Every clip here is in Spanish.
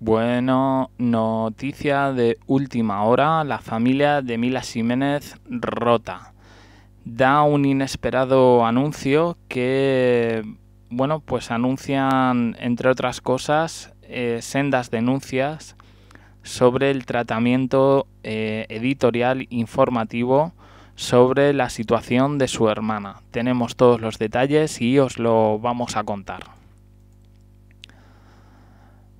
Bueno, noticia de última hora. La familia de Mila Jiménez rota. Da un inesperado anuncio que, bueno, pues anuncian, entre otras cosas, eh, sendas denuncias sobre el tratamiento eh, editorial informativo sobre la situación de su hermana. Tenemos todos los detalles y os lo vamos a contar.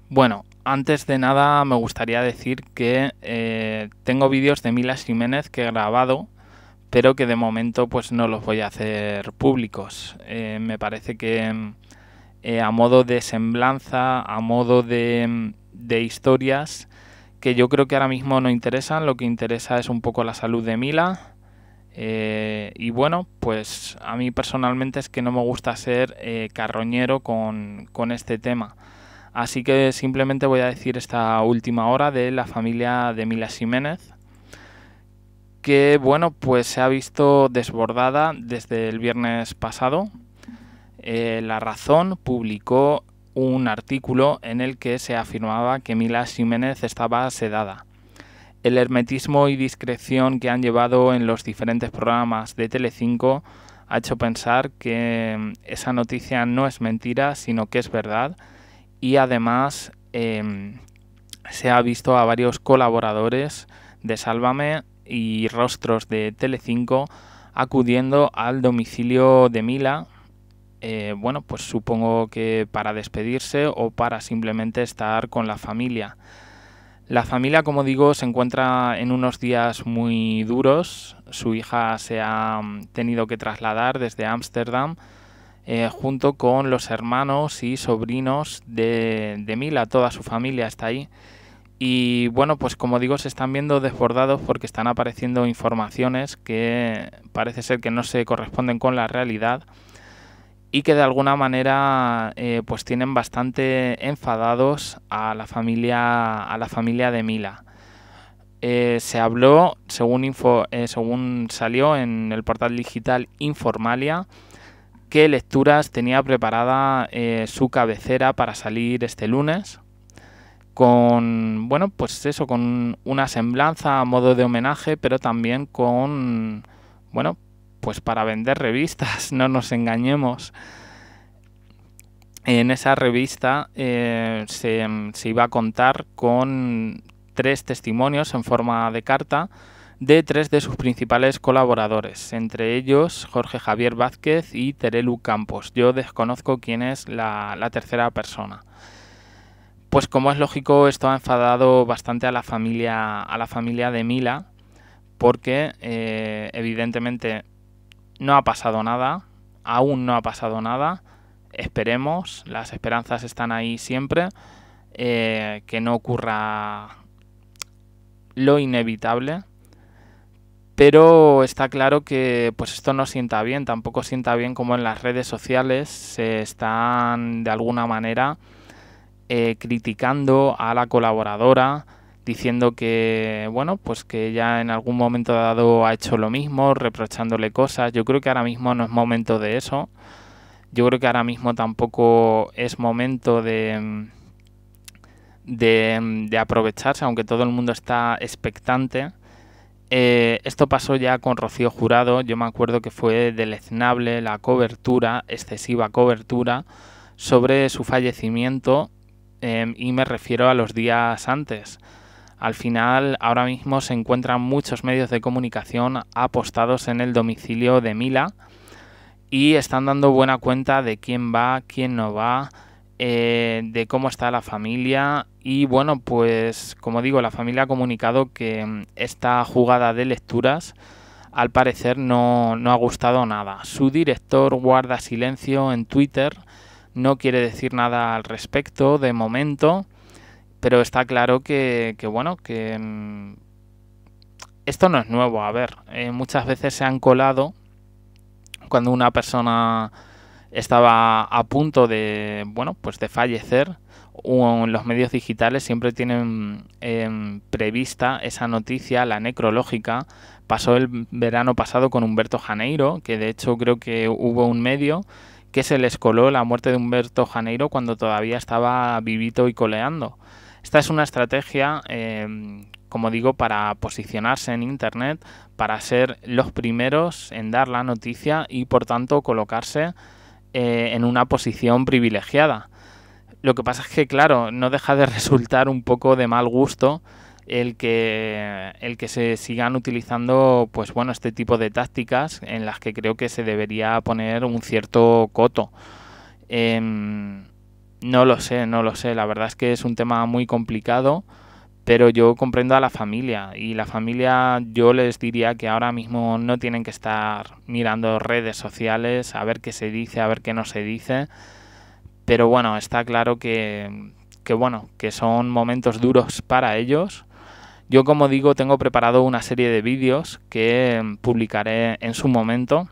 Bueno, antes de nada me gustaría decir que eh, tengo vídeos de Mila Jiménez que he grabado, pero que de momento pues no los voy a hacer públicos. Eh, me parece que eh, a modo de semblanza, a modo de, historias, que yo creo que ahora mismo no interesan, lo que interesa es un poco la salud de Mila. y bueno, pues a mí personalmente es que no me gusta ser carroñero con este tema. Así que simplemente voy a decir esta última hora de la familia de Mila Jiménez, que bueno, pues se ha visto desbordada desde el viernes pasado. Eh, la Razón publicó un artículo en el que se afirmaba que Mila Jiménez estaba sedada. El hermetismo y discreción que han llevado en los diferentes programas de Telecinco ha hecho pensar que mm, esa noticia no es mentira, sino que es verdad y además em, se ha visto a varios colaboradores de Sálvame y rostros de Telecinco acudiendo al domicilio de Mila. Eh, bueno, pues supongo que para despedirse o para simplemente estar con la familia. La familia, como digo, se encuentra en unos días muy duros. Su hija se ha mm, tenido que trasladar desde Ámsterdam eh, junto con los hermanos y sobrinos de, Mila, toda su familia está ahí. Y bueno, pues como digo, se están viendo desbordados porque están apareciendo informaciones que parece ser que no se corresponden con la realidad y que de alguna manera eh, pues tienen bastante enfadados a la familia a la familia de Mila. Eh, se habló, según, info, según salió en el portal digital Informalia, qué lecturas tenía preparada eh, su cabecera para salir este lunes con bueno pues eso con una semblanza a modo de homenaje pero también con bueno pues para vender revistas no nos engañemos en esa revista eh, se, se iba a contar con tres testimonios en forma de carta de tres de sus principales colaboradores, entre ellos Jorge Javier Vázquez y Terelu Campos. Yo desconozco quién es la, tercera persona. Pues como es lógico, esto ha enfadado bastante a la familia, a la familia de Mila, porque eh, evidentemente no ha pasado nada, aún no ha pasado nada, esperemos, las esperanzas están ahí siempre, eh, que no ocurra lo inevitable pero está claro que pues esto no sienta bien, tampoco sienta bien como en las redes sociales se están de alguna manera eh, criticando a la colaboradora, diciendo que bueno, pues que ya en algún momento dado ha hecho lo mismo, reprochándole cosas. Yo creo que ahora mismo no es momento de eso. Yo creo que ahora mismo tampoco es momento de, de aprovecharse, aunque todo el mundo está expectante eh, esto pasó ya con Rocío Jurado, yo me acuerdo que fue deleznable la cobertura, excesiva cobertura, sobre su fallecimiento em, y me refiero a los días antes. Al final, ahora mismo se encuentran muchos medios de comunicación apostados en el domicilio de Mila y están dando buena cuenta de quién va, quién no va, eh, de cómo está la familia y bueno, pues como digo, la familia ha comunicado que mm, esta jugada de lecturas al parecer no, ha gustado nada. Su director guarda silencio en Twitter, no quiere decir nada al respecto de momento, pero está claro que, bueno, que mm, esto no es nuevo. A ver, eh, muchas veces se han colado cuando una persona estaba a punto de, bueno, pues de fallecer, los medios digitales siempre tienen em, prevista esa noticia, la necrológica. Pasó el verano pasado con Humberto Janeiro, que de hecho creo que hubo un medio que se les coló la muerte de Humberto Janeiro cuando todavía estaba vivito y coleando. Esta es una estrategia, em, como digo, para posicionarse en Internet, para ser los primeros en dar la noticia y por tanto colocarse eh, en una posición privilegiada. Lo que pasa es que, claro, no deja de resultar un poco de mal gusto el que, el que se sigan utilizando pues bueno, este tipo de tácticas en las que creo que se debería poner un cierto coto. Em, no lo sé, no lo sé. La verdad es que es un tema muy complicado pero yo comprendo a la familia y la familia yo les diría que ahora mismo no tienen que estar mirando redes sociales a ver qué se dice, a ver qué no se dice, pero bueno, está claro que, que bueno, que son momentos duros para ellos. Yo como digo tengo preparado una serie de vídeos que publicaré en su momento.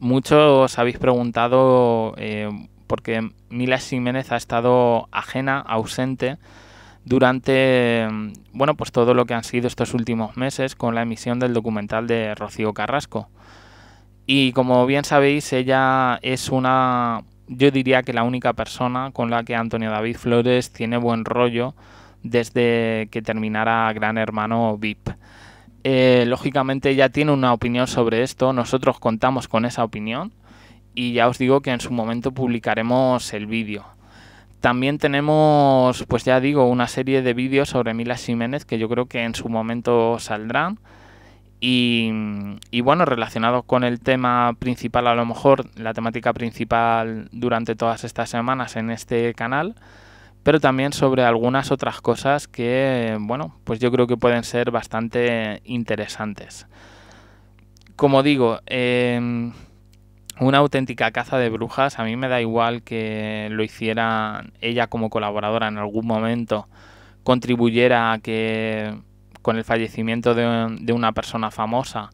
Muchos habéis preguntado eh, porque Mila Jiménez ha estado ajena, ausente, durante mm, bueno, pues todo lo que han sido estos últimos meses con la emisión del documental de Rocío Carrasco. Y como bien sabéis, ella es una, yo diría que la única persona con la que Antonio David Flores tiene buen rollo desde que terminara Gran Hermano VIP. Eh, lógicamente ella tiene una opinión sobre esto, nosotros contamos con esa opinión y ya os digo que en su momento publicaremos el vídeo. También tenemos, pues ya digo, una serie de vídeos sobre Mila Jiménez que yo creo que en su momento saldrán. Y, bueno, relacionados con el tema principal, a lo mejor la temática principal durante todas estas semanas en este canal, pero también sobre algunas otras cosas que, bueno, pues yo creo que pueden ser bastante interesantes. Como digo, eh, una auténtica caza de brujas. A mí me da igual que lo hiciera ella como colaboradora en algún momento, contribuyera a que con el fallecimiento de, una persona famosa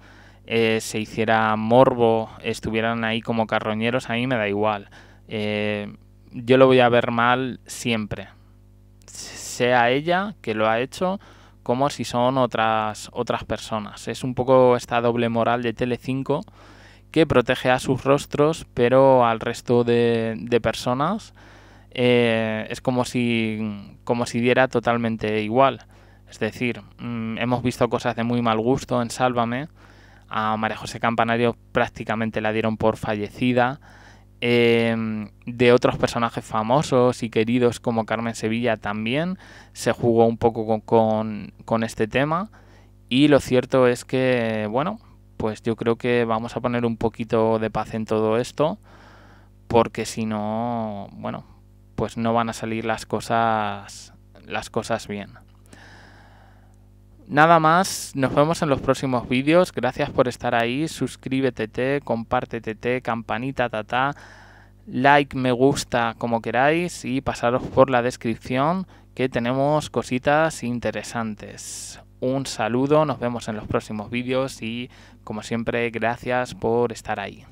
eh, se hiciera morbo, estuvieran ahí como carroñeros. A mí me da igual. Eh, yo lo voy a ver mal siempre. Sea ella que lo ha hecho como si son otras, otras personas. Es un poco esta doble moral de Telecinco 5 que protege a sus rostros, pero al resto de, personas eh, es como si, como si diera totalmente igual. Es decir, mm, hemos visto cosas de muy mal gusto en Sálvame. A María José Campanario prácticamente la dieron por fallecida. Em, de otros personajes famosos y queridos como Carmen Sevilla también se jugó un poco con este tema. Y lo cierto es que, bueno, pues yo creo que vamos a poner un poquito de paz en todo esto, porque si no, bueno, pues no van a salir las cosas, las cosas bien. Nada más, nos vemos en los próximos vídeos. Gracias por estar ahí. Suscríbete, compártete, campanita, tata, like, me gusta, como queráis. Y pasaros por la descripción que tenemos cositas interesantes un saludo, nos vemos en los próximos vídeos y como siempre gracias por estar ahí.